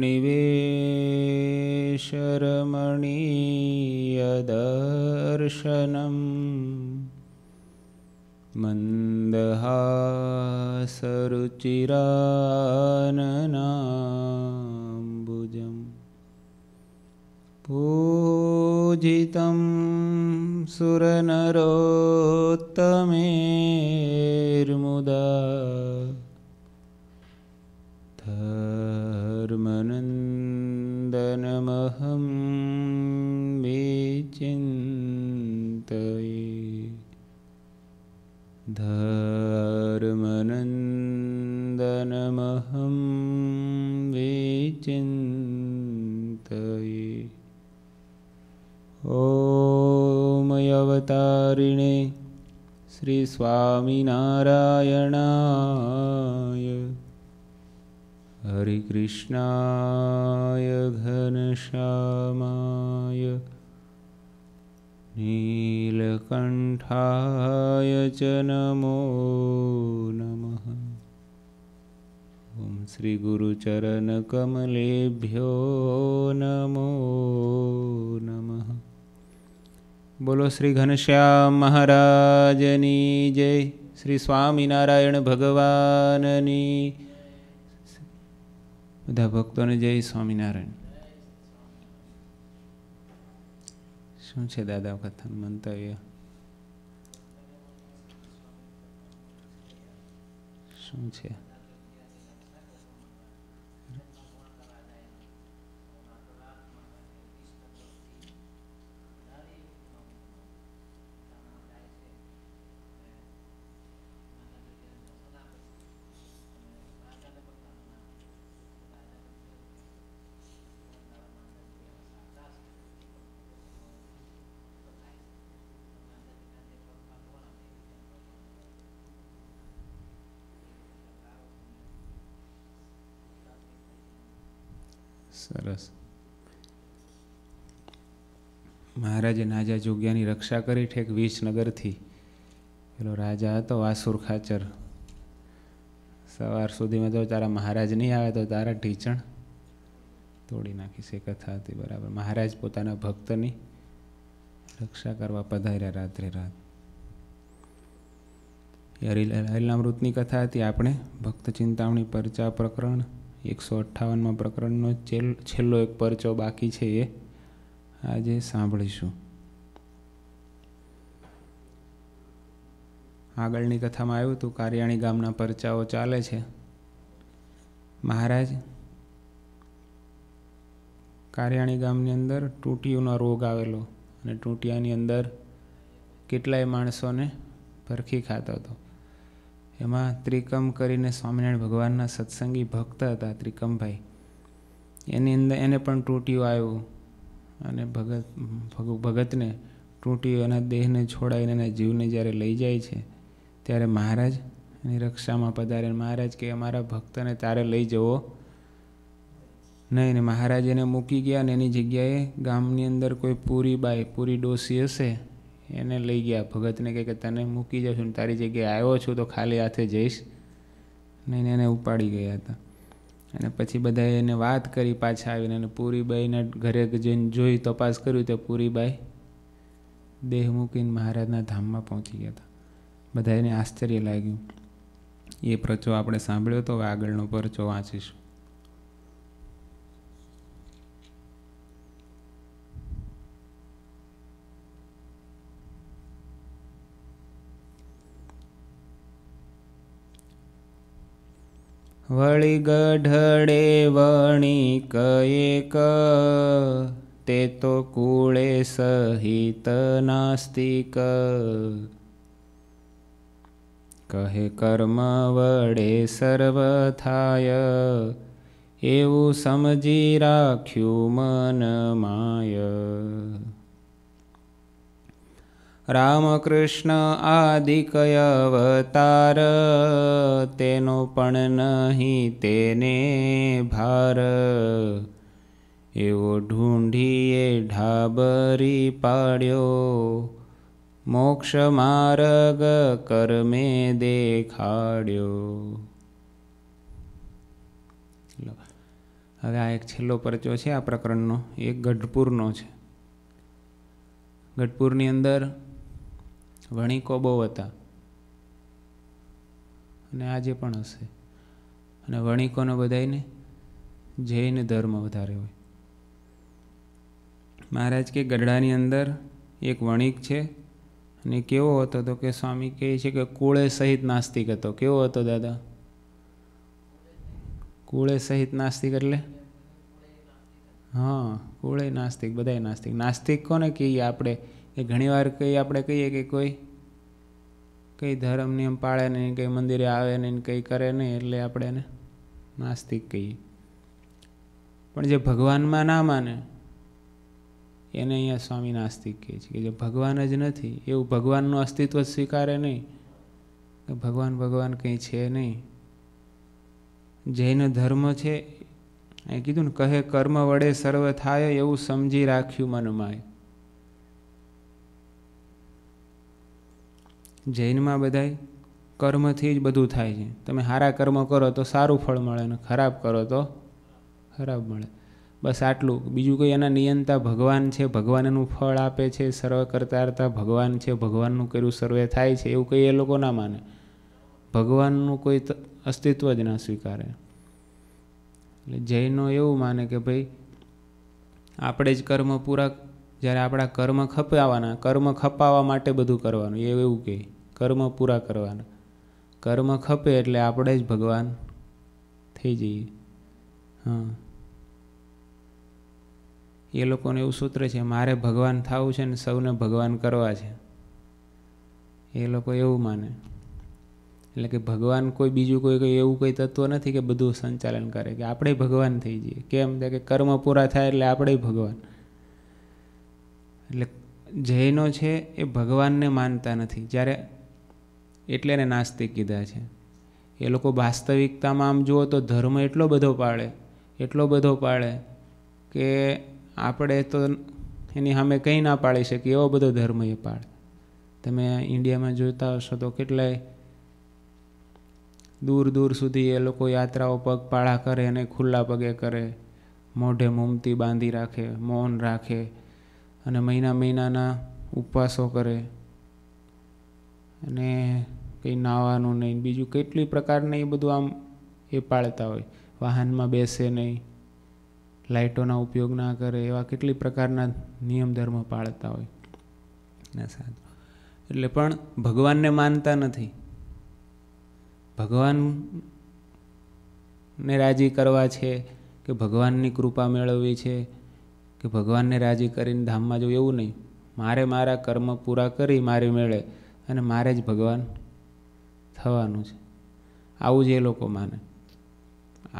निवेशरमणि मन्दहासरुचिराननाम्बुजं पूजितं सुरनरोत्तमेर्मुदा रिणे श्रीस्वामिनारायणाय हरिकृष्णाय घनश्यामाय नीलकण्ठाय च नमो नमः ॐ श्रीगुरुचरणकमलेभ्यो नमो नमः બોલો શ્રી ઘનશ્યામ મહારાજની જય શ્રી સ્વામિનારાયણ ભગવાનની બધા ભક્તોને જય સ્વામિનારાયણ શું છે દાદા કથન મંતવ્ય શું છે સરસ મહારાજે નાજા જોગ્યાની રક્ષા કરી ઠેક વિસનગરથી પેલો રાજા હતો વાસુર ખાચર સવાર સુધીમાં તો તારા મહારાજ નહીં આવે તો તારા ઢીચણ તોડી નાખીશ એ કથા હતી બરાબર મહારાજ પોતાના ભક્તની રક્ષા કરવા પધાર્યા રાત્રે રાત એ હરિલાલ હરિલામૃતની કથા હતી આપણે ભક્ત ચિંતામણી પરચા પ્રકરણ એકસો અઠ્ઠાવનમાં પ્રકરણનો છેલ્લો એક પરચો બાકી છે એ આજે સાંભળીશું આગળની કથામાં આવ્યું હતું કારિયાણી ગામના પરચાઓ ચાલે છે મહારાજ કારિયાણી ગામની અંદર ટૂટીઓનો રોગ આવેલો અને ટૂટિયાની અંદર કેટલાય માણસોને પરખી ખાતો હતો એમાં ત્રિકમ કરીને સ્વામિનારાયણ ભગવાનના સત્સંગી ભક્ત હતા ત્રિકમભાઈ એની અંદર એને પણ તૂટ્યું આવ્યું અને ભગત ભગતને તૂટ્યું એના દેહને છોડાવીને એના જીવને જ્યારે લઈ જાય છે ત્યારે મહારાજ એની રક્ષામાં પધારે મહારાજ કે અમારા ભક્તને તારે લઈ જવો નહીં ને મહારાજ એને મૂકી ગયા અને એની જગ્યાએ ગામની અંદર કોઈ પૂરી બાઈ પૂરી ડોસી હશે એને લઈ ગયા ભગતને કહે કે તને મૂકી જશું તારી જગ્યાએ આવ્યો છું તો ખાલી હાથે જઈશ નહીં એને ઉપાડી ગયા હતા અને પછી બધાએ એને વાત કરી પાછા આવીને અને પૂરીબાઈને ઘરે જઈને જોઈ તપાસ કર્યું તો પૂરીબાઈ દેહ મૂકીને મહારાજના ધામમાં પહોંચી ગયા હતા બધાને આશ્ચર્ય લાગ્યું એ પ્રચો આપણે સાંભળ્યો તો આગળનો પરચો વાંચીશું વળી ગઢડે વણી ક તે તો કુળે સહિત નાસ્તિક કહે કર્મ વડે સર્વ થાય એવું સમજી રાખ્યું મન માય રામકૃષ્ણ આદિકયવતાર તેનો પણ નહીં તેને ભાર એવો ઢૂંઢીએ ઢાબરી પાડ્યો મોક્ષ માર્ગ કર્મે દેખાડ્યો હવે આ એક છેલ્લો પરચો છે આ પ્રકરણનો એક ગઢપુરનો છે ગઢપુરની અંદર વણિકો બહુ હતા અને આજે પણ હશે અને વણિકોનો બધાને જૈન ધર્મ વધારે હોય મહારાજ કે ગઢડાની અંદર એક વણિક છે અને કેવો હતો તો કે સ્વામી કહે છે કે કુળે સહિત નાસ્તિક હતો કેવો હતો દાદા કુળે સહિત નાસ્તિક એટલે હા કુળે નાસ્તિક બધાય નાસ્તિક નાસ્તિક કોને કહીએ આપણે એ ઘણીવાર કંઈ આપણે કહીએ કે કોઈ કંઈ ધર્મ નિયમ પાળે નહીં કંઈ મંદિરે આવે નહીં કંઈ કરે નહીં એટલે આપણે એને નાસ્તિક કહીએ પણ જે ભગવાનમાં ના માને એને અહીંયા સ્વામી નાસ્તિક કહે છે કે જે ભગવાન જ નથી એવું ભગવાનનું અસ્તિત્વ સ્વીકારે નહીં કે ભગવાન ભગવાન કંઈ છે નહીં જૈન ધર્મ છે એ કીધું ને કહે કર્મ વડે સર્વ થાય એવું સમજી રાખ્યું મનમાં જૈનમાં બધાય કર્મથી જ બધું થાય છે તમે સારા કર્મ કરો તો સારું ફળ મળે અને ખરાબ કરો તો ખરાબ મળે બસ આટલું બીજું કોઈ એના નિયંતા ભગવાન છે ભગવાન એનું ફળ આપે છે સર્વ કરતા ભગવાન છે ભગવાનનું કર્યું સર્વે થાય છે એવું કંઈ એ લોકો ના માને ભગવાનનું કોઈ અસ્તિત્વ જ ના સ્વીકારે એટલે જૈનો એવું માને કે ભાઈ આપણે જ કર્મ પૂરા જ્યારે આપણા કર્મ ખપાવાના કર્મ ખપાવવા માટે બધું કરવાનું એ એવું કહે કર્મ પૂરા કરવાના કર્મ ખપે એટલે આપણે જ ભગવાન થઈ જઈએ હા એ લોકોને એવું સૂત્ર છે મારે ભગવાન થવું છે ને સૌને ભગવાન કરવા છે એ લોકો એવું માને એટલે કે ભગવાન કોઈ બીજું કોઈ કોઈ એવું કોઈ તત્વ નથી કે બધું સંચાલન કરે કે આપણે ભગવાન થઈ જઈએ કેમ કે કર્મ પૂરા થાય એટલે આપણે ભગવાન એટલે જૈનો છે એ ભગવાનને માનતા નથી જ્યારે એટલે એને નાસ્તિક કીધા છે એ લોકો વાસ્તવિકતામાં આમ જુઓ તો ધર્મ એટલો બધો પાળે એટલો બધો પાળે કે આપણે તો એની સામે કંઈ ના પાળી શકીએ એવો બધો ધર્મ એ પાળે તમે ઇન્ડિયામાં જોતા હશો તો કેટલાય દૂર દૂર સુધી એ લોકો યાત્રાઓ પગપાળા કરે અને ખુલ્લા પગે કરે મોઢે મોમતી બાંધી રાખે મૌન રાખે અને મહિના મહિનાના ઉપવાસો કરે અને કંઈ નાહવાનું નહીં બીજું કેટલી પ્રકારના એ બધું આમ એ પાળતા હોય વાહનમાં બેસે નહીં લાઇટોના ઉપયોગ ના કરે એવા કેટલી પ્રકારના નિયમ ધર્મ પાળતા હોય સાધુ એટલે પણ ભગવાનને માનતા નથી ભગવાન ને રાજી કરવા છે કે ભગવાનની કૃપા મેળવવી છે કે ભગવાનને રાજી કરીને ધામમાં જવું એવું નહીં મારે મારા કર્મ પૂરા કરી મારી મેળે અને મારે જ ભગવાન થવાનું છે આવું જ એ લોકો માને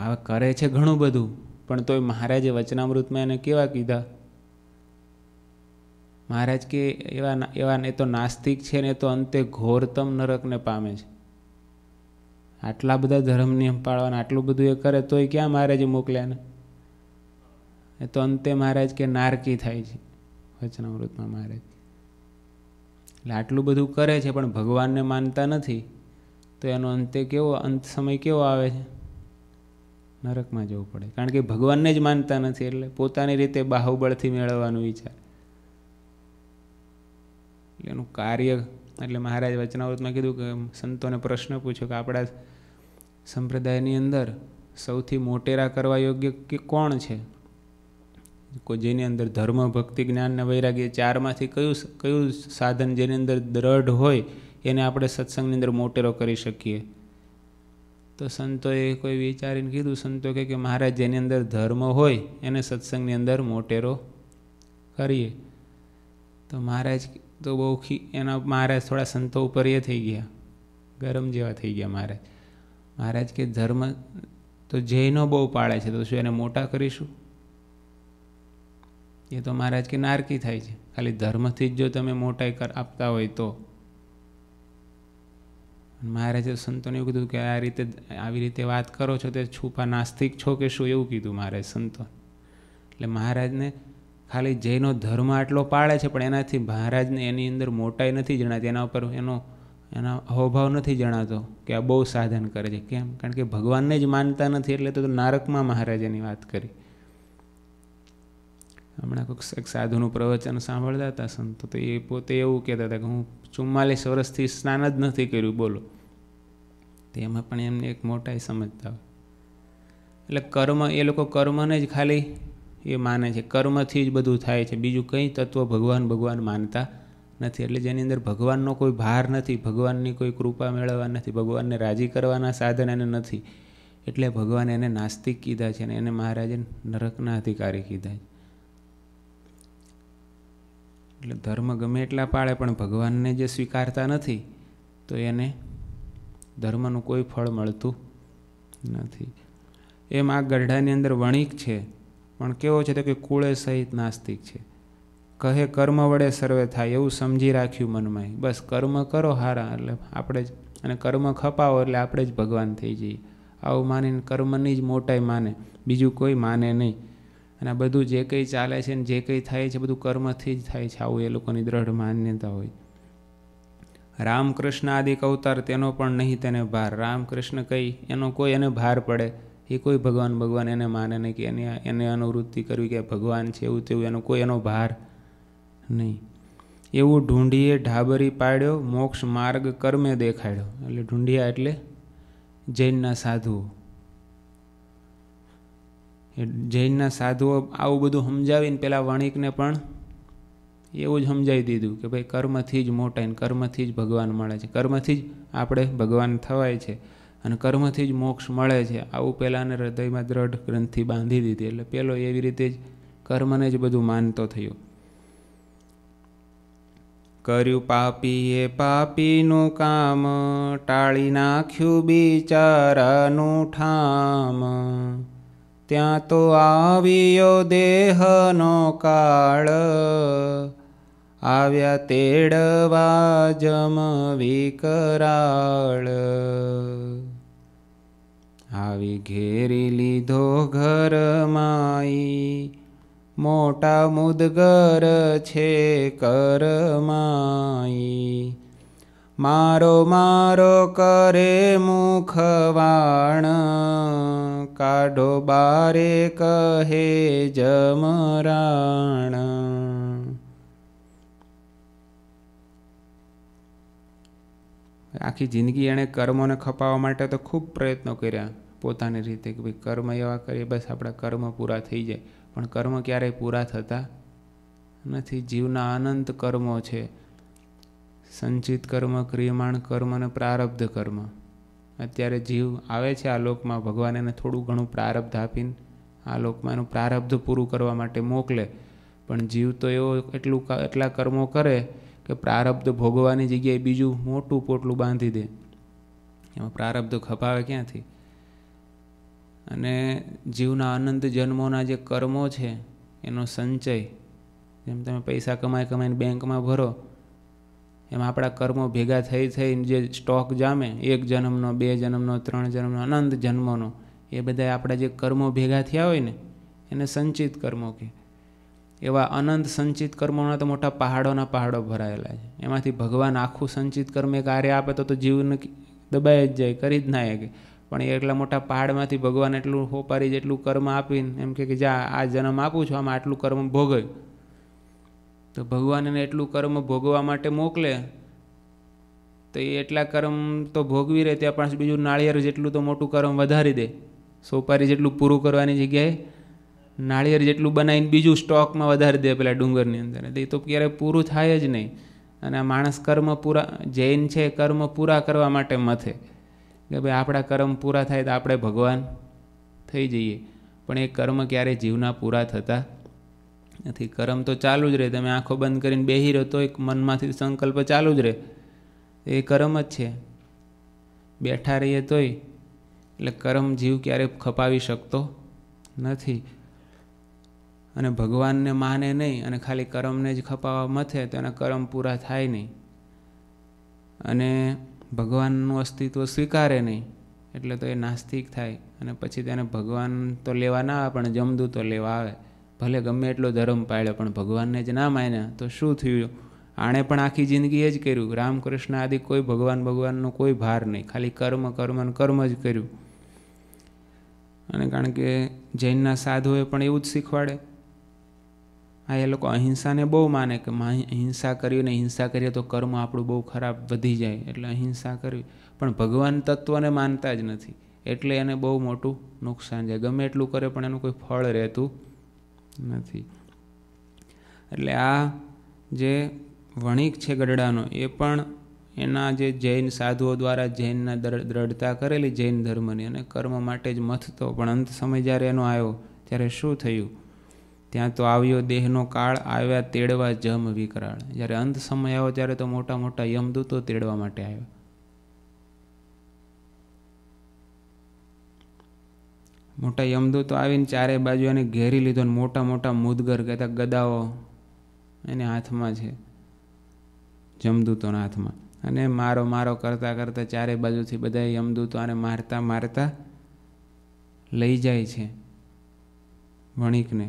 આ કરે છે ઘણું બધું પણ તોય મહારાજે વચનામૃતમાં એને કેવા કીધા મહારાજ કે એવા એવા એ તો નાસ્તિક છે ને એ તો અંતે ઘોરતમ નરકને પામે છે આટલા બધા ધર્મ નિયમ પાળવાના આટલું બધું એ કરે તોય ક્યાં મહારાજે મોકલ્યાને એ તો અંતે મહારાજ કે નારકી થાય છે વચનામૃતમાં મહારાજ એટલે આટલું બધું કરે છે પણ ભગવાનને માનતા નથી તો એનો અંતે કેવો અંત સમય કેવો આવે છે નરકમાં જવું પડે કારણ કે ભગવાનને જ માનતા નથી એટલે પોતાની રીતે બાહુબળથી મેળવવાનું વિચાર એટલે એનું કાર્ય એટલે મહારાજ વચનાવૃતમાં કીધું કે સંતોને પ્રશ્ન પૂછ્યો કે આપણા સંપ્રદાયની અંદર સૌથી મોટેરા કરવા યોગ્ય કે કોણ છે કોઈ જેની અંદર ધર્મ ભક્તિ જ્ઞાન ને વૈરાગ્ય ચારમાંથી કયું કયું સાધન જેની અંદર દ્રઢ હોય એને આપણે સત્સંગની અંદર મોટેરો કરી શકીએ તો સંતોએ કોઈ વિચારીને કીધું સંતો કહે કે મહારાજ જેની અંદર ધર્મ હોય એને સત્સંગની અંદર મોટેરો કરીએ તો મહારાજ તો બહુ ખી એના મહારાજ થોડા સંતો ઉપર એ થઈ ગયા ગરમ જેવા થઈ ગયા મહારાજ મહારાજ કે ધર્મ તો જૈનો બહુ પાળે છે તો શું એને મોટા કરીશું એ તો મહારાજ કે નારકી થાય છે ખાલી ધર્મથી જ જો તમે મોટાઈ કર આપતા હોય તો મહારાજે સંતોને એવું કીધું કે આ રીતે આવી રીતે વાત કરો છો તે છુપા નાસ્તિક છો કે શું એવું કીધું મહારાજ સંતો એટલે મહારાજને ખાલી જૈનો ધર્મ આટલો પાળે છે પણ એનાથી મહારાજને એની અંદર મોટાઈ નથી જણાતી એના ઉપર એનો એનો અહોભાવ નથી જણાતો કે આ બહુ સાધન કરે છે કેમ કારણ કે ભગવાનને જ માનતા નથી એટલે તો નારકમાં મહારાજાની વાત કરી હમણાં કોઈ એક સાધુનું પ્રવચન સાંભળતા હતા સંતો તો એ પોતે એવું કહેતા હતા કે હું ચુમ્માલીસ વર્ષથી સ્નાન જ નથી કર્યું બોલો શકતી એમાં પણ એમને એક મોટાઈ સમજતા હોય એટલે કર્મ એ લોકો કર્મને જ ખાલી એ માને છે કર્મથી જ બધું થાય છે બીજું કંઈ તત્વ ભગવાન ભગવાન માનતા નથી એટલે જેની અંદર ભગવાનનો કોઈ ભાર નથી ભગવાનની કોઈ કૃપા મેળવવા નથી ભગવાનને રાજી કરવાના સાધન એને નથી એટલે ભગવાન એને નાસ્તિક કીધા છે અને એને મહારાજે નરકના અધિકારી કીધા છે એટલે ધર્મ ગમે એટલા પાળે પણ ભગવાનને જે સ્વીકારતા નથી તો એને ધર્મનું કોઈ ફળ મળતું નથી એમ આ ગઢાની અંદર વણિક છે પણ કેવો છે તો કે કુળે સહિત નાસ્તિક છે કહે કર્મ વડે સર્વે થાય એવું સમજી રાખ્યું મનમાં બસ કર્મ કરો હારા એટલે આપણે જ અને કર્મ ખપાવો એટલે આપણે જ ભગવાન થઈ જઈએ આવું માનીને કર્મની જ મોટાઈ માને બીજું કોઈ માને નહીં અને બધું જે કંઈ ચાલે છે ને જે કંઈ થાય છે બધું કર્મથી જ થાય છે આવું એ લોકોની દ્રઢ માન્યતા હોય રામકૃષ્ણ આદિ અવતાર તેનો પણ નહીં તેને ભાર રામકૃષ્ણ કહી એનો કોઈ એને ભાર પડે એ કોઈ ભગવાન ભગવાન એને માને નહીં કે એને એને અનુવૃત્તિ કરવી કે ભગવાન છે એવું તેવું એનો કોઈ એનો ભાર નહીં એવું ઢૂંઢીએ ઢાબરી પાડ્યો મોક્ષ માર્ગ કર્મે દેખાડ્યો એટલે ઢૂંઢિયા એટલે જૈનના સાધુઓ જૈનના સાધુઓ આવું બધું સમજાવીને પેલા વણિકને પણ એવું જ સમજાવી દીધું કે ભાઈ કર્મથી જ મોટાઈને કર્મથી જ ભગવાન મળે છે કર્મથી જ આપણે ભગવાન થવાય છે અને કર્મથી જ મોક્ષ મળે છે આવું પહેલાંને હૃદયમાં દ્રઢ ગ્રંથિ બાંધી દીધી એટલે પેલો એવી રીતે જ કર્મને જ બધું માનતો થયો કર્યું પાપી પાપીએ પાપીનું કામ ટાળી નાખ્યું બિચારાનું ઠામ ત્યાં તો આવ્યો દેહનો કાળ આવ્યા તેડવા જમ વિકરાળ આવી ઘેરી લીધો ઘર માઈ મોટા મુદગર છે કર માઈ મારો મારો કરે મુખવાણ કાઢો બારે કહે જમરાણ આખી જિંદગી એણે કર્મોને ખપાવવા માટે તો ખૂબ પ્રયત્નો કર્યા પોતાની રીતે કે ભાઈ કર્મ એવા કરીએ બસ આપણા કર્મ પૂરા થઈ જાય પણ કર્મ ક્યારેય પૂરા થતા નથી જીવના અનંત કર્મો છે સંચિત કર્મ ક્રિયમાણ કર્મ અને પ્રારબ્ધ કર્મ અત્યારે જીવ આવે છે આ લોકમાં ભગવાન એને થોડું ઘણું પ્રારબ્ધ આપીને આ લોકમાં એનું પ્રારબ્ધ પૂરું કરવા માટે મોકલે પણ જીવ તો એવો એટલું એટલા કર્મો કરે કે પ્રારબ્ધ ભોગવાની જગ્યાએ બીજું મોટું પોટલું બાંધી દે એમાં પ્રારબ્ધ ખપાવે ક્યાંથી અને જીવના અનંત જન્મોના જે કર્મો છે એનો સંચય જેમ તમે પૈસા કમાઈ કમાઈને બેંકમાં ભરો એમાં આપણા કર્મો ભેગા થઈ થઈ જે સ્ટોક જામે એક જન્મનો બે જન્મનો ત્રણ જન્મનો અનંત જન્મોનો એ બધા આપણા જે કર્મો ભેગા થયા હોય ને એને સંચિત કર્મો કે એવા અનંત સંચિત કર્મોના તો મોટા પહાડોના પહાડો ભરાયેલા છે એમાંથી ભગવાન આખું સંચિત કર્મ એ કાર્ય આપે તો જીવને દબાઈ જ જાય કરી જ ના કે પણ એ એટલા મોટા પહાડમાંથી ભગવાન એટલું હોપારી જેટલું કર્મ આપીને એમ કે જા આ જન્મ આપું છું આમાં આટલું કર્મ ભોગવ્યું તો ભગવાન એને એટલું કર્મ ભોગવા માટે મોકલે તો એ એટલા કર્મ તો ભોગવી રહે ત્યાં પણ બીજું નાળિયેર જેટલું તો મોટું કર્મ વધારી દે સોપારી જેટલું પૂરું કરવાની જગ્યાએ નાળિયેર જેટલું બનાવીને બીજું સ્ટોકમાં વધારી દે પેલા ડુંગરની અંદર એ તો ક્યારેય પૂરું થાય જ નહીં અને આ માણસ કર્મ પૂરા જૈન છે કર્મ પૂરા કરવા માટે મથે કે ભાઈ આપણા કર્મ પૂરા થાય તો આપણે ભગવાન થઈ જઈએ પણ એ કર્મ ક્યારેય જીવના પૂરા થતા નથી કર્મ તો ચાલુ જ રહે તમે આંખો બંધ કરીને બેહી રહો તો એક મનમાંથી સંકલ્પ ચાલુ જ રહે એ કર્મ જ છે બેઠા રહીએ તોય એટલે કર્મ જીવ ક્યારેય ખપાવી શકતો નથી અને ભગવાનને માને નહીં અને ખાલી કરમને જ ખપાવવા મથે તો એના કરમ પૂરા થાય નહીં અને ભગવાનનું અસ્તિત્વ સ્વીકારે નહીં એટલે તો એ નાસ્તિક થાય અને પછી તેને ભગવાન તો લેવા ના આવે પણ જમદું તો લેવા આવે ભલે ગમે એટલો ધર્મ પાળ્યો પણ ભગવાનને જ ના માન્યા તો શું થયું આણે પણ આખી જિંદગી એ જ કર્યું રામકૃષ્ણ આદિ કોઈ ભગવાન ભગવાનનો કોઈ ભાર નહીં ખાલી કર્મ કર્મ કર્મ જ કર્યું અને કારણ કે જૈનના સાધુએ પણ એવું જ શીખવાડે હા એ લોકો અહિંસાને બહુ માને કે હિંસા કરી કરીને હિંસા કરીએ તો કર્મ આપણું બહુ ખરાબ વધી જાય એટલે અહિંસા કરવી પણ ભગવાન તત્વને માનતા જ નથી એટલે એને બહુ મોટું નુકસાન જાય ગમે એટલું કરે પણ એનું કોઈ ફળ રહેતું નથી એટલે આ જે વણિક છે ગઢડાનો એ પણ એના જે જૈન સાધુઓ દ્વારા જૈનના દ્રઢતા કરેલી જૈન ધર્મની અને કર્મ માટે જ મથતો પણ અંત સમય જ્યારે એનો આવ્યો ત્યારે શું થયું ત્યાં તો આવ્યો દેહનો કાળ આવ્યા તેડવા જમ વિકરાળ જ્યારે અંત સમય આવ્યો ત્યારે તો મોટા મોટા યમદૂતો તેડવા માટે આવ્યા મોટા યમદૂતો આવીને ચારે બાજુ એને ઘેરી લીધો ને મોટા મોટા મુદગર કહેતા ગદાઓ એને હાથમાં છે જમદૂતોના હાથમાં અને મારો મારો કરતાં કરતાં ચારે બાજુથી બધા યમદૂતો આને મારતા મારતા લઈ જાય છે વણિકને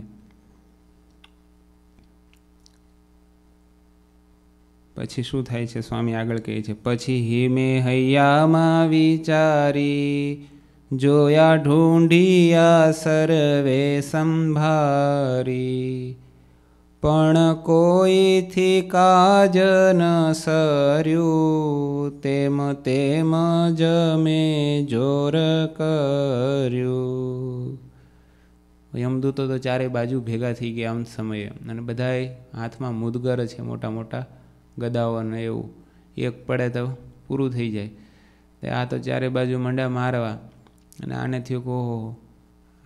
પછી શું થાય છે સ્વામી આગળ કહે છે પછી હિમે હૈયામાં વિચારી જોયા ઢૂંઢિયા સર્વે સંભારી પણ કોઈથી કાજ ન સર્યું તેમ તેમ જ મેં જોર કર્યું યમદૂતો તો ચારે બાજુ ભેગા થઈ ગયા આમ સમયે અને બધાએ હાથમાં મુદગર છે મોટા મોટા ગદાઓને એવું એક પડે તો પૂરું થઈ જાય આ તો ચારે બાજુ મંડા મારવા અને આને થયું કે ઓહો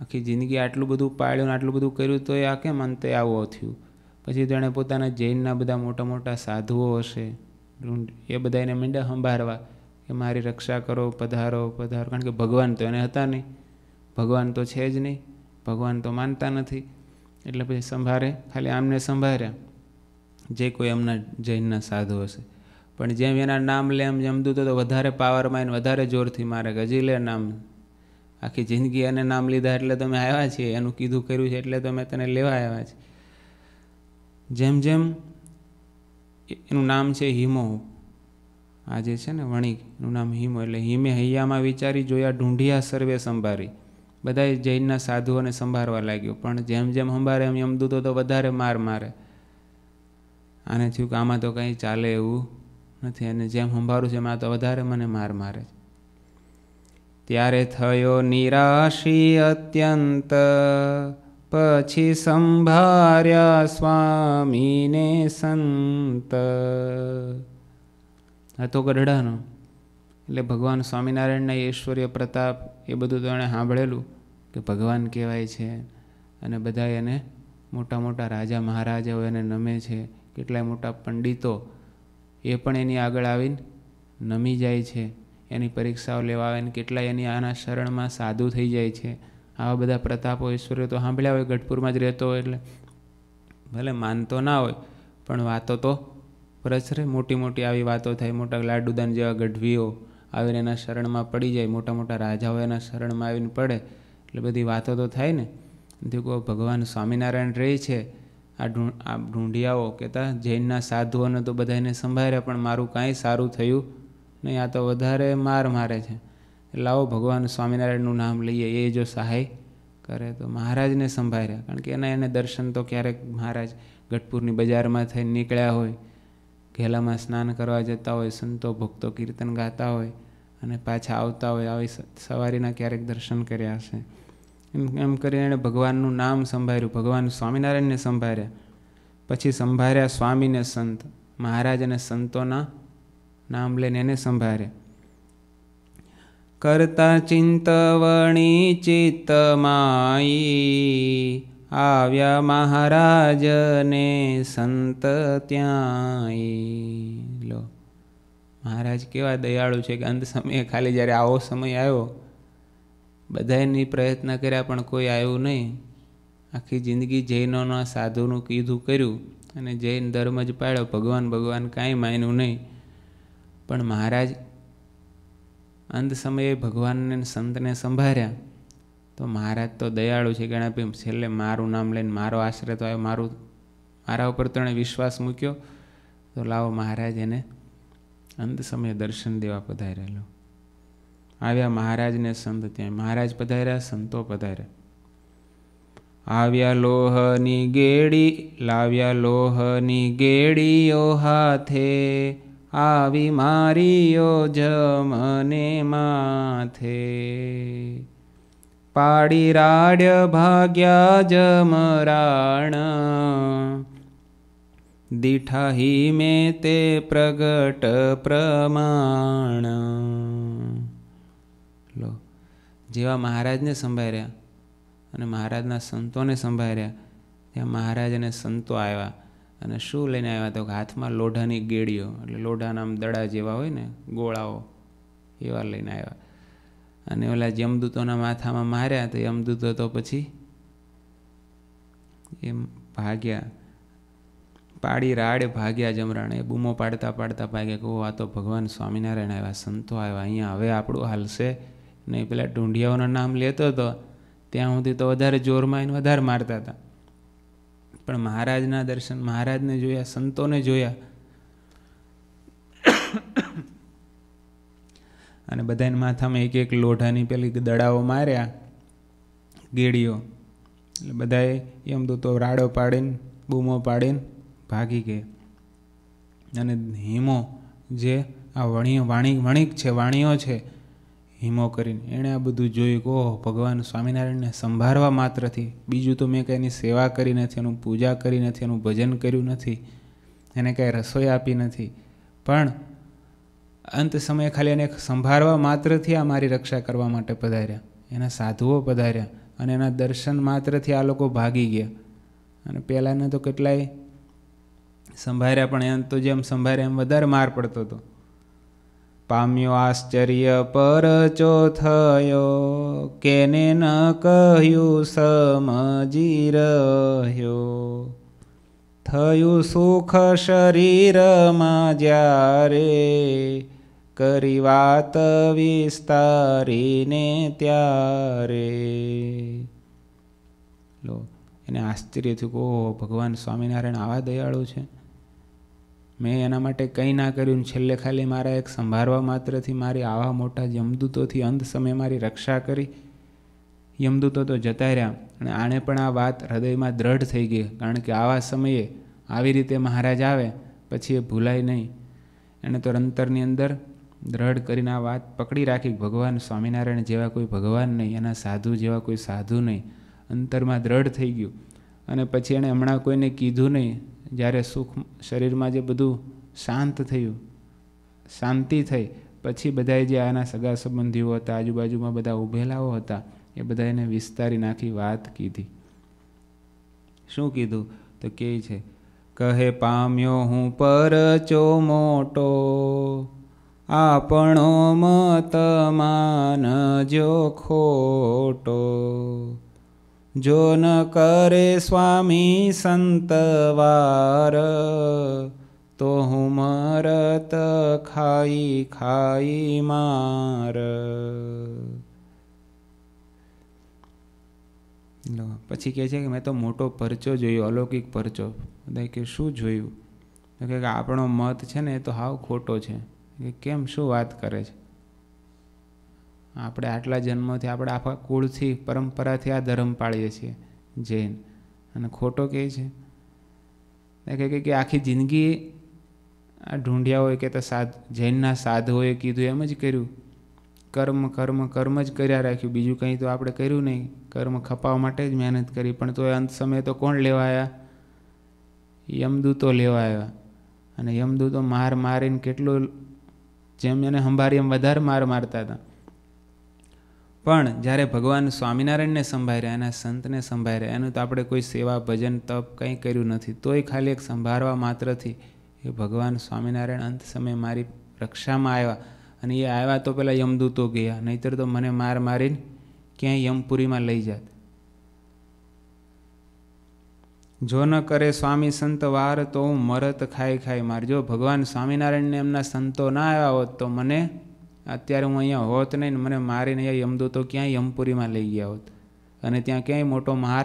આખી જિંદગી આટલું બધું પાળ્યું ને આટલું બધું કર્યું તો એ આ કેમ અંતે આવો થયું પછી તેણે પોતાના જૈનના બધા મોટા મોટા સાધુઓ હશે એ બધા એને મીંડા સંભાળવા કે મારી રક્ષા કરો પધારો પધારો કારણ કે ભગવાન તો એને હતા નહીં ભગવાન તો છે જ નહીં ભગવાન તો માનતા નથી એટલે પછી સંભાળે ખાલી આમને સંભાળ્યા જે કોઈ એમના જૈનના સાધુ હશે પણ જેમ એના નામ લે એમ જમતું તો વધારે પાવરમાં એને વધારે જોરથી મારે ગજી લે નામ આખી જિંદગી અને નામ લીધા એટલે તમે આવ્યા છીએ એનું કીધું કર્યું છે એટલે તમે તેને લેવા આવ્યા છે જેમ જેમ એનું નામ છે હિમો આજે છે ને વણિક એનું નામ હિમો એટલે હિમે હૈયામાં વિચારી જોયા ઢૂંઢિયા સર્વે સંભારી બધાય જૈનના સાધુઓને સંભાળવા લાગ્યો પણ જેમ જેમ સંભારે એમ યમદૂતો તો વધારે માર મારે આને થયું કે આમાં તો કંઈ ચાલે એવું નથી અને જેમ સંભાળું છે એમાં તો વધારે મને માર મારે છે ત્યારે થયો નિરાશી અત્યંત પછી સંભાર્યા સ્વામીને સંત હતો ગઢડાનો એટલે ભગવાન સ્વામિનારાયણના ઐશ્વર્ય પ્રતાપ એ બધું તો એણે સાંભળેલું કે ભગવાન કહેવાય છે અને બધા એને મોટા મોટા રાજા મહારાજાઓ એને નમે છે કેટલાય મોટા પંડિતો એ પણ એની આગળ આવીને નમી જાય છે એની પરીક્ષાઓ લેવા આવે ને કેટલાય એની આના શરણમાં સાદું થઈ જાય છે આવા બધા પ્રતાપો ઈશ્વરે તો સાંભળ્યા હોય ગઢપુરમાં જ રહેતો હોય એટલે ભલે માનતો ના હોય પણ વાતો તો પ્રચરે મોટી મોટી આવી વાતો થાય મોટા લાડુદાન જેવા ગઢવીઓ આવીને એના શરણમાં પડી જાય મોટા મોટા રાજાઓ એના શરણમાં આવીને પડે એટલે બધી વાતો તો થાય ને તેથી ભગવાન સ્વામિનારાયણ રહે છે આ આ ઢૂંઢિયાઓ કહેતા જૈનના સાધુઓને તો બધાને સંભાળ્યા પણ મારું કાંઈ સારું થયું નહીં આ તો વધારે માર મારે છે લાવો ભગવાન સ્વામિનારાયણનું નામ લઈએ એ જો સહાય કરે તો મહારાજને સંભાળ્યા કારણ કે એના એને દર્શન તો ક્યારેક મહારાજ ગઢપુરની બજારમાં થઈને નીકળ્યા હોય ઘેલામાં સ્નાન કરવા જતા હોય સંતો ભક્તો કીર્તન ગાતા હોય અને પાછા આવતા હોય આવી સવારીના ક્યારેક દર્શન કર્યા હશે એમ એમ કરી એણે ભગવાનનું નામ સંભાળ્યું ભગવાન સ્વામિનારાયણને સંભાળ્યા પછી સંભાળ્યા સ્વામીને સંત મહારાજ અને સંતોના નામ લઈને એને સંભાળ્યા કરતા ચિંતવણી ચિત્તમાઈ આવ્યા મહારાજને સંત ત્યાં લો મહારાજ કેવા દયાળુ છે કે અંત સમયે ખાલી જ્યારે આવો સમય આવ્યો બધાની પ્રયત્ન કર્યા પણ કોઈ આવ્યું નહીં આખી જિંદગી જૈનોના સાધુનું કીધું કર્યું અને જૈન ધર્મ જ પાડ્યો ભગવાન ભગવાન કાંઈ માન્યું નહીં પણ મહારાજ અંત સમયે ભગવાનને સંતને સંભાળ્યા તો મહારાજ તો દયાળુ છે ગણાપી છેલ્લે મારું નામ લઈને મારો આશ્રય તો આવ્યો મારું મારા ઉપર તેણે વિશ્વાસ મૂક્યો તો લાવો મહારાજ એને અંત સમયે દર્શન દેવા પધારેલો આવ્યા મહારાજને સંત ત્યાં મહારાજ પધાર્યા સંતો પધાર્યા આવ્યા લોહની ગેડી લાવ્યા લોહની ગેડીઓ હાથે આવી મારીઓ જમને માથે પાડી રાડ્ય ભાગ્યા જમરાણ દીઠા મેં તે પ્રગટ પ્રમાણ જેવા મહારાજને સંભાળ્યા અને મહારાજના સંતોને સંભાળ્યા ત્યાં મહારાજ અને સંતો આવ્યા અને શું લઈને આવ્યા તો હાથમાં લોઢાની ગેડીઓ એટલે લોઢાના આમ દડા જેવા હોય ને ગોળાઓ એવા લઈને આવ્યા અને ઓલા યમદૂતોના માથામાં માર્યા તો યમદૂતો તો પછી એમ ભાગ્યા પાડી રાડે ભાગ્યા જમરાણ એ બૂમો પાડતા પાડતા ભાગ્યા કહો આ તો ભગવાન સ્વામિનારાયણ આવ્યા સંતો આવ્યા અહીંયા હવે આપણું હાલશે ને પેલા ઢૂંઢિયાઓનું નામ લેતો હતો ત્યાં સુધી તો વધારે જોરમાં એને વધારે મારતા હતા પણ મહારાજના દર્શન મહારાજને જોયા સંતોને જોયા અને બધાને માથામાં એક એક લોઢાની પેલી દડાઓ માર્યા ગેડીઓ એટલે બધાએ એમ તો રાડો પાડીને બૂમો પાડીને ભાગી ગયા અને હિમો જે આ વણી વાણિક વણિક છે વાણીઓ છે હિમો કરીને એણે આ બધું જોયું કહો ભગવાન સ્વામિનારાયણને સંભાળવા માત્રથી બીજું તો મેં કંઈ એની સેવા કરી નથી એનું પૂજા કરી નથી એનું ભજન કર્યું નથી એને કાંઈ રસોઈ આપી નથી પણ અંત સમયે ખાલી એને સંભાળવા માત્રથી આ મારી રક્ષા કરવા માટે પધાર્યા એના સાધુઓ પધાર્યા અને એના દર્શન માત્રથી આ લોકો ભાગી ગયા અને પહેલાંના તો કેટલાય સંભાર્યા પણ એમ તો જેમ સંભાળ્યા એમ વધારે માર પડતો હતો પામ્યો આશ્ચર્ય પરચો થયો કેને ન કહ્યું સમજી રહ્યો થયું સુખ શરીરમાં જ્યારે કરી વાત વિસ્તારીને ત્યારે લો એને આશ્ચર્ય થયું કે ભગવાન સ્વામિનારાયણ આવા દયાળુ છે મેં એના માટે કંઈ ના કર્યું છેલ્લે ખાલી મારા એક સંભાળવા માત્રથી મારી આવા મોટા યમદૂતોથી અંત સમયે મારી રક્ષા કરી યમદૂતો તો જતા રહ્યા અને આણે પણ આ વાત હૃદયમાં દ્રઢ થઈ ગઈ કારણ કે આવા સમયે આવી રીતે મહારાજ આવે પછી એ ભૂલાય નહીં એણે તો રંતરની અંદર દ્રઢ કરીને આ વાત પકડી રાખી ભગવાન સ્વામિનારાયણ જેવા કોઈ ભગવાન નહીં એના સાધુ જેવા કોઈ સાધુ નહીં અંતરમાં દ્રઢ થઈ ગયું અને પછી એણે હમણાં કોઈને કીધું નહીં જ્યારે સુખ શરીરમાં જે બધું શાંત થયું શાંતિ થઈ પછી બધાએ જે આના સગા સંબંધીઓ હતા આજુબાજુમાં બધા ઊભેલાઓ હતા એ બધાને વિસ્તારી નાખી વાત કીધી શું કીધું તો કે છે કહે પામ્યો હું પરચો મોટો આપણો મત માનજો ખોટો જો ન કરે સ્વામી સંતવાર તો હું મરત ખાઈ ખાઈ માર પછી કહે છે કે મેં તો મોટો પરચો જોયો અલૌકિક પરચો બધા કે શું જોયું કે આપણો મત છે ને એ તો હાવ ખોટો છે કે કેમ શું વાત કરે છે આપણે આટલા જન્મોથી આપણે આખા કુળથી પરંપરાથી આ ધર્મ પાળીએ છીએ જૈન અને ખોટો કહે છે કહે કે આખી જિંદગી આ ઢૂંઢ્યા હોય કે તો સાધ જૈનના સાધુઓએ કીધું એમ જ કર્યું કર્મ કર્મ કર્મ જ કર્યા રાખ્યું બીજું કંઈ તો આપણે કર્યું નહીં કર્મ ખપાવવા માટે જ મહેનત કરી પણ તો અંત સમયે તો કોણ લેવાયા આવ્યા યમદૂતો લેવા આવ્યા અને યમદૂતો માર મારીને કેટલું જેમ એને હંભારી એમ વધારે માર મારતા હતા પણ જ્યારે ભગવાન સ્વામિનારાયણને સંભાળી રહ્યા એના સંતને સંભાળી રહ્યા એનું તો આપણે કોઈ સેવા ભજન તપ કંઈ કર્યું નથી તોય ખાલી એક સંભાળવા માત્રથી એ ભગવાન સ્વામિનારાયણ અંત સમયે મારી રક્ષામાં આવ્યા અને એ આવ્યા તો પહેલાં યમદૂતો ગયા નહીતર તો મને માર મારીને ક્યાંય યમપુરીમાં લઈ જાત જો ન કરે સ્વામી સંત વાર તો હું મરત ખાઈ ખાઈ મારજો ભગવાન સ્વામિનારાયણને એમના સંતો ના આવ્યા હોત તો મને અત્યારે હું અહીંયા હોત નહીં મને મારીને અહીંયા યમદો તો ક્યાંય યમપુરીમાં લઈ ગયા હોત અને ત્યાં ક્યાંય મોટો માર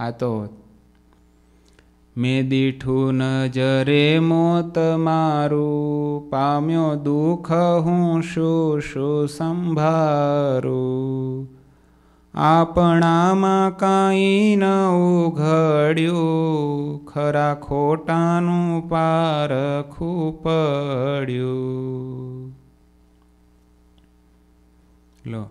ખાતો હોત મેં દીઠું નજરે મોત મારું પામ્યો દુઃખ હું શું શું સંભારું આપણામાં કાંઈ ન ઉઘડ્યું ખરા ખોટાનું પારખું પડ્યું લો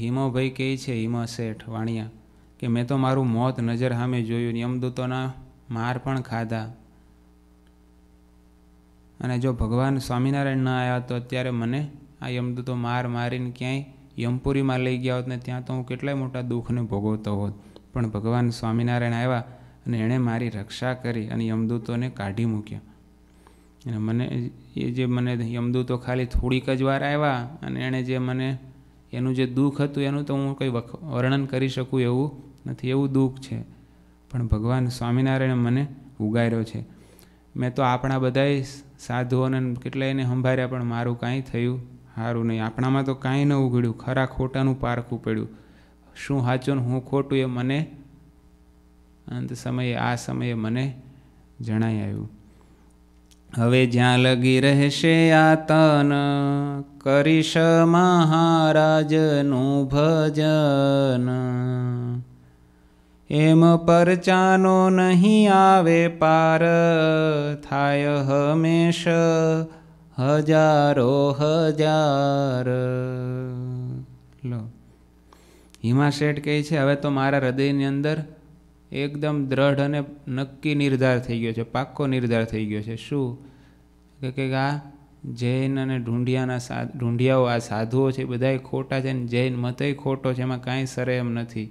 હિમોભાઈ કહે છે હિમો શેઠ વાણિયા કે મેં તો મારું મોત નજર સામે જોયું યમદૂતોના માર પણ ખાધા અને જો ભગવાન સ્વામિનારાયણ ના આવ્યા તો અત્યારે મને આ યમદૂતો માર મારીને ક્યાંય યમપુરીમાં લઈ ગયા હોત ને ત્યાં તો હું કેટલાય મોટા દુઃખને ભોગવતો હોત પણ ભગવાન સ્વામિનારાયણ આવ્યા અને એણે મારી રક્ષા કરી અને યમદૂતોને કાઢી મૂક્યા અને મને એ જે મને યમદૂતો ખાલી થોડીક જ વાર આવ્યા અને એણે જે મને એનું જે દુઃખ હતું એનું તો હું કંઈ વર્ણન કરી શકું એવું નથી એવું દુઃખ છે પણ ભગવાન સ્વામિનારાયણ મને ઉગાર્યો છે મેં તો આપણા બધાએ સાધુઓને કેટલાય એને સંભાર્યા પણ મારું કાંઈ થયું સારું નહીં આપણામાં તો કાંઈ ન ઉઘડ્યું ખરા ખોટાનું પારખું પડ્યું શું સાચું ને હું ખોટું એ મને અંત સમયે આ સમયે મને જણાઈ આવ્યું હવે જ્યાં લગી રહેશે આ તન કરીશ મહારાજનું ભજન એમ પરચાનો નહીં આવે પાર થાય હંમેશ હજારો હજાર લો હિમા શેઠ કહે છે હવે તો મારા હૃદયની અંદર એકદમ દ્રઢ અને નક્કી નિર્ધાર થઈ ગયો છે પાક્કો નિર્ધાર થઈ ગયો છે શું કે કે આ જૈન અને ઢૂંઢિયાના સા ઢૂંઢિયાઓ આ સાધુઓ છે બધાય ખોટા છે ને જૈન મતય ખોટો છે એમાં કાંઈ સરે એમ નથી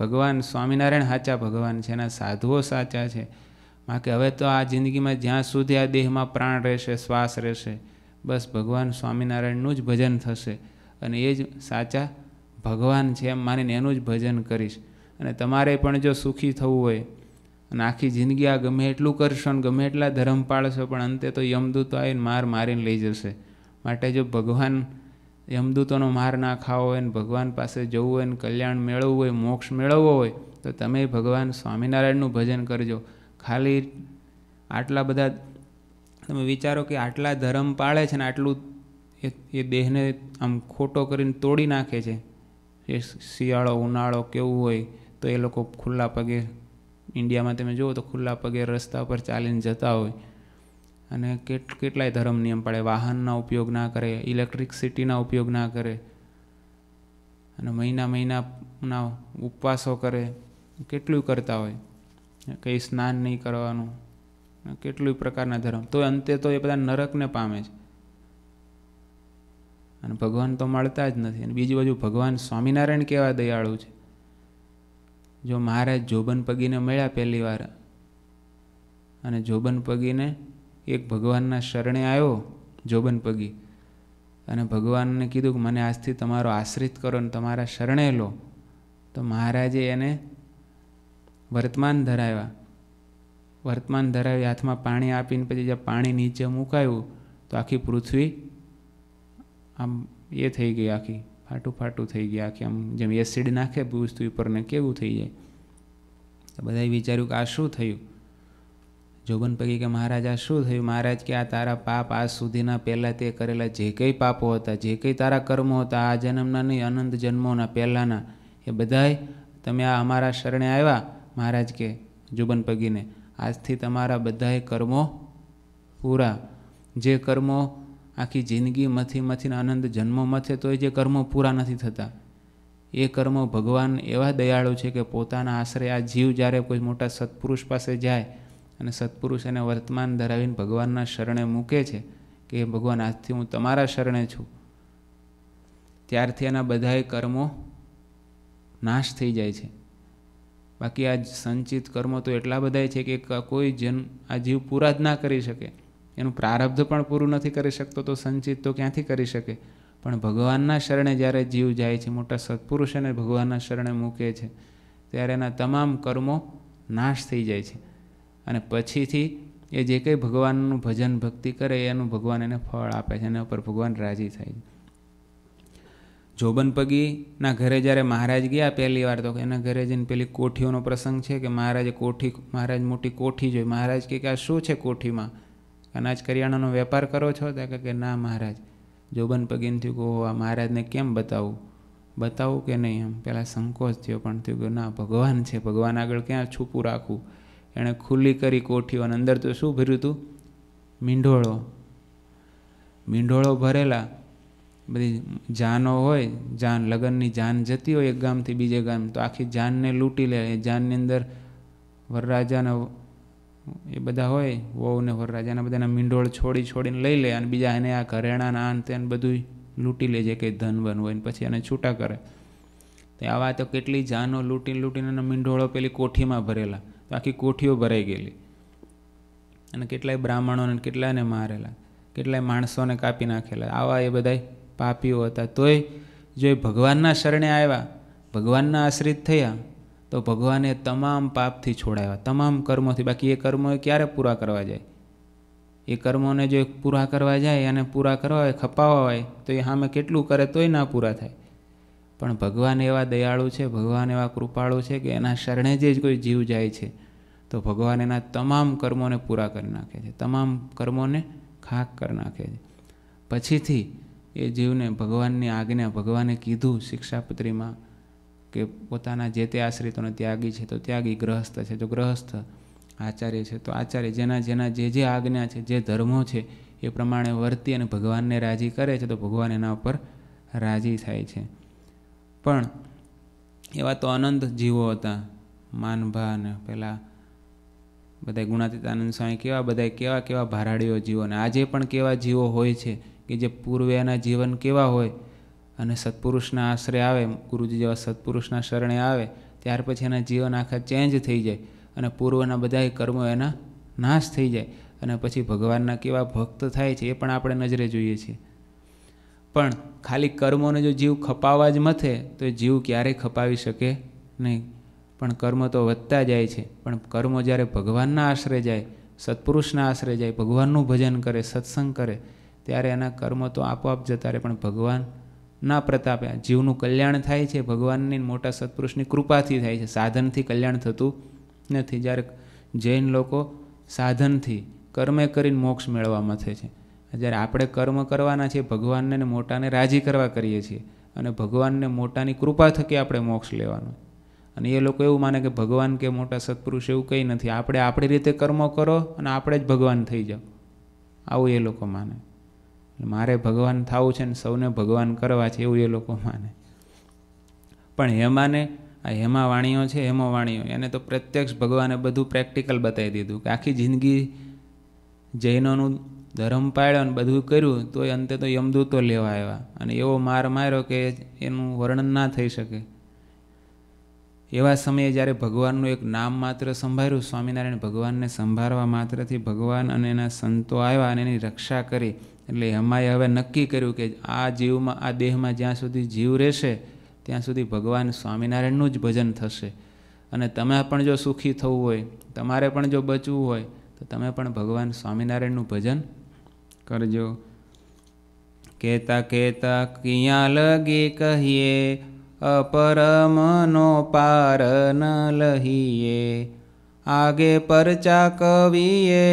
ભગવાન સ્વામિનારાયણ સાચા ભગવાન છે એના સાધુઓ સાચા છે માં હવે તો આ જિંદગીમાં જ્યાં સુધી આ દેહમાં પ્રાણ રહેશે શ્વાસ રહેશે બસ ભગવાન સ્વામિનારાયણનું જ ભજન થશે અને એ જ સાચા ભગવાન છે એમ માનીને એનું જ ભજન કરીશ અને તમારે પણ જો સુખી થવું હોય અને આખી જિંદગી આ ગમે એટલું કરશો ને ગમે એટલા ધર્મ પાળશો પણ અંતે તો યમદૂતો આવીને માર મારીને લઈ જશે માટે જો ભગવાન યમદૂતોનો માર ના ખાવો હોય ને ભગવાન પાસે જવું હોય ને કલ્યાણ મેળવવું હોય મોક્ષ મેળવવો હોય તો તમે ભગવાન સ્વામિનારાયણનું ભજન કરજો ખાલી આટલા બધા તમે વિચારો કે આટલા ધર્મ પાળે છે ને આટલું એ એ દેહને આમ ખોટો કરીને તોડી નાખે છે એ શિયાળો ઉનાળો કેવું હોય તો એ લોકો ખુલ્લા પગે ઇન્ડિયામાં તમે જુઓ તો ખુલ્લા પગે રસ્તા પર ચાલીને જતા હોય અને કેટ કેટલાય ધર્મ નિયમ પાડે વાહનના ઉપયોગ ના કરે ઇલેક્ટ્રિક સિટીના ઉપયોગ ના કરે અને મહિના મહિનાના ઉપવાસો કરે કેટલું કરતા હોય કંઈ સ્નાન નહીં કરવાનું કેટલી પ્રકારના ધર્મ તો અંતે તો એ બધા નરકને પામે છે અને ભગવાન તો મળતા જ નથી અને બીજી બાજુ ભગવાન સ્વામિનારાયણ કેવા દયાળુ છે જો મહારાજ જોબન પગીને મળ્યા પહેલી વાર અને જોબન પગીને એક ભગવાનના શરણે આવ્યો જોબન પગી અને ભગવાનને કીધું કે મને આજથી તમારો આશ્રિત કરો ને તમારા શરણે લો તો મહારાજે એને વર્તમાન ધરાવ્યા વર્તમાન ધરાવી હાથમાં પાણી આપીને પછી જ્યાં પાણી નીચે મુકાયું તો આખી પૃથ્વી આમ એ થઈ ગઈ આખી ફાટું ફાટું થઈ ગયા કે આમ જેમ એસિડ નાખે પૂછતું ઉપરને કેવું થઈ જાય તો બધાએ વિચાર્યું કે આ શું થયું જોબન પૈકી કે મહારાજ આ શું થયું મહારાજ કે આ તારા પાપ આજ સુધીના પહેલાં તે કરેલા જે કંઈ પાપો હતા જે કંઈ તારા કર્મો હતા આ જન્મના નહીં અનંત જન્મોના પહેલાંના એ બધાય તમે આ અમારા શરણે આવ્યા મહારાજ કે જુબન પગીને આજથી તમારા બધાએ કર્મો પૂરા જે કર્મો આખી જિંદગી મથી મથીના આનંદ જન્મો મથે તોય જે કર્મો પૂરા નથી થતા એ કર્મો ભગવાન એવા દયાળુ છે કે પોતાના આશરે આ જીવ જ્યારે કોઈ મોટા સત્પુરુષ પાસે જાય અને સત્પુરુષ એને વર્તમાન ધરાવીને ભગવાનના શરણે મૂકે છે કે હે ભગવાન આજથી હું તમારા શરણે છું ત્યારથી એના બધાએ કર્મો નાશ થઈ જાય છે બાકી આ સંચિત કર્મો તો એટલા બધાય છે કે કોઈ જન આ જીવ પૂરા જ ના કરી શકે એનું પ્રારબ્ધ પણ પૂરું નથી કરી શકતો તો સંચિત તો ક્યાંથી કરી શકે પણ ભગવાનના શરણે જ્યારે જીવ જાય છે મોટા સત્પુરુષોને ભગવાનના શરણે મૂકે છે ત્યારે એના તમામ કર્મો નાશ થઈ જાય છે અને પછીથી એ જે કંઈ ભગવાનનું ભજન ભક્તિ કરે એનું ભગવાન એને ફળ આપે છે એના ઉપર ભગવાન રાજી થાય છે જોબનપગીના ઘરે જ્યારે મહારાજ ગયા પહેલી વાર તો એના ઘરે જઈને પેલી કોઠીઓનો પ્રસંગ છે કે મહારાજે કોઠી મહારાજ મોટી કોઠી જોઈ મહારાજ કે આ શું છે કોઠીમાં અનાજ કરિયાણાનો વેપાર કરો છો તો કે ના મહારાજ જોબન પગીન થયું કહો આ મહારાજને કેમ બતાવું બતાવું કે નહીં એમ પહેલાં સંકોચ થયો પણ થયું કે ના ભગવાન છે ભગવાન આગળ ક્યાં છૂપું રાખવું એણે ખુલ્લી કરી કોઠીઓ અને અંદર તો શું ભર્યું હતું મીંઢોળો મીંઢોળો ભરેલા બધી જાનો હોય જાન લગ્નની જાન જતી હોય એક ગામથી બીજે ગામ તો આખી જાનને લૂંટી લે એ જાનની અંદર વરરાજાના એ બધા હોય વહુ ને વરરાજાના બધાના મીંડોળ છોડી છોડીને લઈ લે અને બીજા એને આ ઘરેણાના ના આન તેને બધું લૂંટી લે જે કંઈ ધન બન હોય ને પછી એને છૂટા કરે તો આવા તો કેટલી જાનો લૂંટીને લૂંટીને એના મીંડોળો પેલી કોઠીમાં ભરેલા તો આખી કોઠીઓ ભરાઈ ગયેલી અને કેટલાય બ્રાહ્મણોને કેટલાયને મારેલા કેટલાય માણસોને કાપી નાખેલા આવા એ બધા પાપીઓ હતા તોય જો એ ભગવાનના શરણે આવ્યા ભગવાનના આશ્રિત થયા તો ભગવાને તમામ પાપથી છોડાવ્યા તમામ કર્મોથી બાકી એ કર્મો એ ક્યારે પૂરા કરવા જાય એ કર્મોને જો પૂરા કરવા જાય અને પૂરા કરવા હોય ખપાવા હોય તો એ સામે કેટલું કરે તોય ના પૂરા થાય પણ ભગવાન એવા દયાળુ છે ભગવાન એવા કૃપાળુ છે કે એના શરણે જે કોઈ જીવ જાય છે તો ભગવાન એના તમામ કર્મોને પૂરા કરી નાખે છે તમામ કર્મોને ખાક કરી નાખે છે પછીથી એ જીવને ભગવાનની આજ્ઞા ભગવાને કીધું શિક્ષાપત્રીમાં કે પોતાના જે તે આશ્રિતોને ત્યાગી છે તો ત્યાગી ગ્રહસ્થ છે તો ગ્રહસ્થ આચાર્ય છે તો આચાર્ય જેના જેના જે જે આજ્ઞા છે જે ધર્મો છે એ પ્રમાણે વર્તી અને ભગવાનને રાજી કરે છે તો ભગવાન એના ઉપર રાજી થાય છે પણ એવા તો અનંત જીવો હતા માનભા અને પેલા બધા ગુણાતીતાનંદ સ્વામી કેવા બધા કેવા કેવા ભારાડીઓ અને આજે પણ કેવા જીવો હોય છે કે જે પૂર્વેના જીવન કેવા હોય અને સત્પુરુષના આશરે આવે ગુરુજી જેવા સત્પુરુષના શરણે આવે ત્યાર પછી એના જીવન આખા ચેન્જ થઈ જાય અને પૂર્વના બધા કર્મો એના નાશ થઈ જાય અને પછી ભગવાનના કેવા ભક્ત થાય છે એ પણ આપણે નજરે જોઈએ છીએ પણ ખાલી કર્મોને જો જીવ ખપાવવા જ મથે તો જીવ ક્યારેય ખપાવી શકે નહીં પણ કર્મ તો વધતા જાય છે પણ કર્મો જ્યારે ભગવાનના આશરે જાય સત્પુરુષના આશરે જાય ભગવાનનું ભજન કરે સત્સંગ કરે ત્યારે એના કર્મ તો આપોઆપ જતા રહે પણ ભગવાન ના પ્રતાપ્યા જીવનું કલ્યાણ થાય છે ભગવાનની મોટા સત્પુરુષની કૃપાથી થાય છે સાધનથી કલ્યાણ થતું નથી જ્યારે જૈન લોકો સાધનથી કર્મે કરીને મોક્ષ મેળવવા મથે છે જ્યારે આપણે કર્મ કરવાના છીએ ભગવાનને ને મોટાને રાજી કરવા કરીએ છીએ અને ભગવાનને મોટાની કૃપા થકી આપણે મોક્ષ લેવાનો અને એ લોકો એવું માને કે ભગવાન કે મોટા સત્પુરુષ એવું કંઈ નથી આપણે આપણી રીતે કર્મો કરો અને આપણે જ ભગવાન થઈ જાઓ આવું એ લોકો માને મારે ભગવાન થવું છે ને સૌને ભગવાન કરવા છે એવું એ લોકો માને પણ હેમાને આ હેમા વાણીઓ છે હેમા વાણીઓ એને તો પ્રત્યક્ષ ભગવાને બધું પ્રેક્ટિકલ બતાવી દીધું કે આખી જિંદગી જૈનોનું ધર્મ પાળ્યો અને બધું કર્યું તોય અંતે તો યમદૂતો લેવા આવ્યા અને એવો માર માર્યો કે એનું વર્ણન ના થઈ શકે એવા સમયે જ્યારે ભગવાનનું એક નામ માત્ર સંભાળ્યું સ્વામિનારાયણ ભગવાનને સંભાળવા માત્રથી ભગવાન અને એના સંતો આવ્યા અને એની રક્ષા કરી એટલે એમાંય હવે નક્કી કર્યું કે આ જીવમાં આ દેહમાં જ્યાં સુધી જીવ રહેશે ત્યાં સુધી ભગવાન સ્વામિનારાયણનું જ ભજન થશે અને તમે પણ જો સુખી થવું હોય તમારે પણ જો બચવું હોય તો તમે પણ ભગવાન સ્વામિનારાયણનું ભજન કરજો કહેતા કહેતા ક્યાં લગે કહીએ અપરમનો પાર ન લહીએ આગે પરચા કવિએ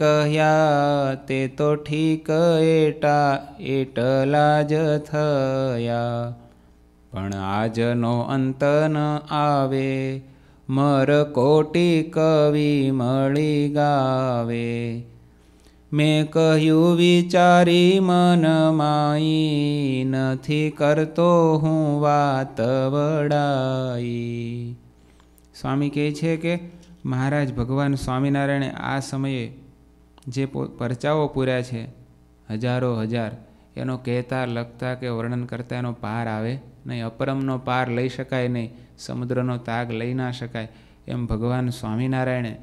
કહ્યા તે તો ઠીક એટા એટલા જ થયા પણ આજનો અંત ન આવે મર કોટી કવિ મળી ગાવે મેં કહ્યું વિચારી મન માઈ નથી કરતો હું વાત વડાઈ સ્વામી કહે છે કે મહારાજ ભગવાન સ્વામિનારાયણે આ સમયે જે પરચાઓ પૂર્યા છે હજારો હજાર એનો કહેતા લખતા કે વર્ણન કરતા એનો પાર આવે નહીં અપરમનો પાર લઈ શકાય નહીં સમુદ્રનો તાગ લઈ ના શકાય એમ ભગવાન સ્વામિનારાયણે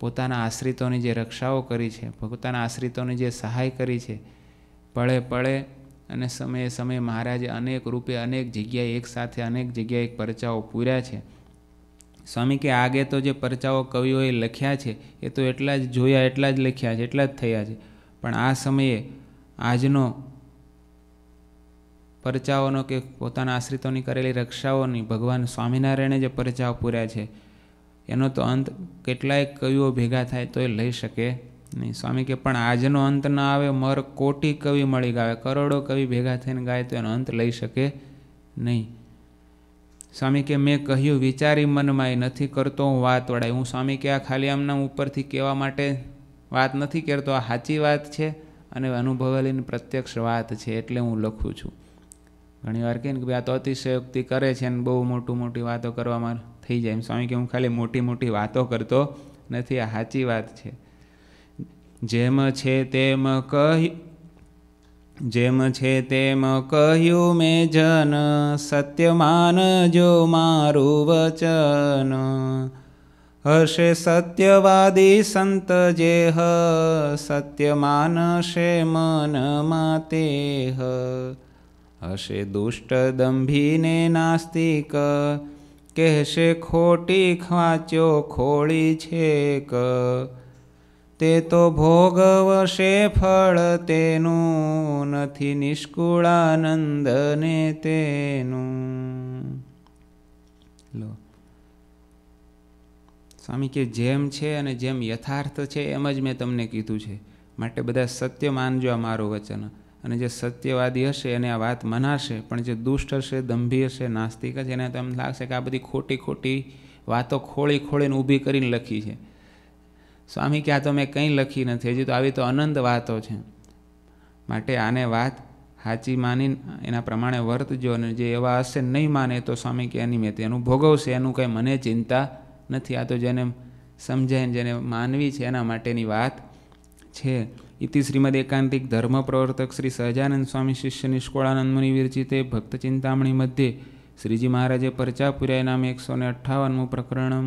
પોતાના આશ્રિતોની જે રક્ષાઓ કરી છે પોતાના આશ્રિતોની જે સહાય કરી છે પળે પળે અને સમયે સમયે મહારાજે અનેક રૂપે અનેક જગ્યાએ એકસાથે અનેક જગ્યાએ પરચાઓ પૂર્યા છે સ્વામી કે આગે તો જે પરચાઓ કવિઓએ લખ્યા છે એ તો એટલા જ જોયા એટલા જ લખ્યા છે એટલા જ થયા છે પણ આ સમયે આજનો પરચાઓનો કે પોતાના આશ્રિતોની કરેલી રક્ષાઓની ભગવાન સ્વામિનારાયણે જે પરચાઓ પૂર્યા છે એનો તો અંત કેટલાય કવિઓ ભેગા થાય તો એ લઈ શકે નહીં સ્વામી કે પણ આજનો અંત ના આવે મર કોટી કવિ મળી ગાવે કરોડો કવિ ભેગા થઈને ગાય તો એનો અંત લઈ શકે નહીં સ્વામી કે મેં કહ્યું વિચારી મનમાં એ નથી કરતો હું વાત વળાય હું સ્વામી કે આ ખાલી આમના ઉપરથી કહેવા માટે વાત નથી કરતો આ સાચી વાત છે અને અનુભવેલીની પ્રત્યક્ષ વાત છે એટલે હું લખું છું ઘણીવાર કહે ને કે ભાઈ આ તો અતિશયોક્તિ કરે છે અને બહુ મોટું મોટી વાતો કરવામાં થઈ જાય એમ સ્વામી કે હું ખાલી મોટી મોટી વાતો કરતો નથી આ સાચી વાત છે જેમ છે તેમ કહી જેમ છે તેમ કહ્યું મેં જન સત્ય માનજો મારું વચન હશે સત્યવાદી સંત જે હ સત્ય માનશે મનમાં તે હ હશે દુષ્ટ દંભીને નાસ્તિક કહેશે ખોટી ખાંચ્યો ખોળી છે ક તે તો ભોગવશે ફળ તેનું નથી નિષ્કુળાનંદને તેનું લો સ્વામી કે જેમ છે અને જેમ યથાર્થ છે એમ જ મેં તમને કીધું છે માટે બધા સત્ય માનજો આ મારું વચન અને જે સત્યવાદી હશે એને આ વાત મનાશે પણ જે દુષ્ટ હશે દંભી હશે નાસ્તિક હશે એને તો એમ લાગશે કે આ બધી ખોટી ખોટી વાતો ખોળી ખોળીને ઊભી કરીને લખી છે સ્વામી કે આ તો મેં કંઈ લખી નથી હજી તો આવી તો અનંત વાતો છે માટે આને વાત સાચી માની એના પ્રમાણે વર્તજો અને જે એવા હશે નહીં માને તો સ્વામી કે એની મેં તેનું ભોગવશે એનું કંઈ મને ચિંતા નથી આ તો જેને સમજાય જેને માનવી છે એના માટેની વાત છે ઇતિ શ્રીમદ એકાંતિક ધર્મ પ્રવર્તક શ્રી સહજાનંદ સ્વામી શિષ્ય નિષ્કોળાનંદ મુનિ વિરચિતે ભક્ત ચિંતામણી મધ્યે શ્રીજી મહારાજે પરચા પુરાય નામે એકસો ને અઠ્ઠાવનમું પ્રકરણ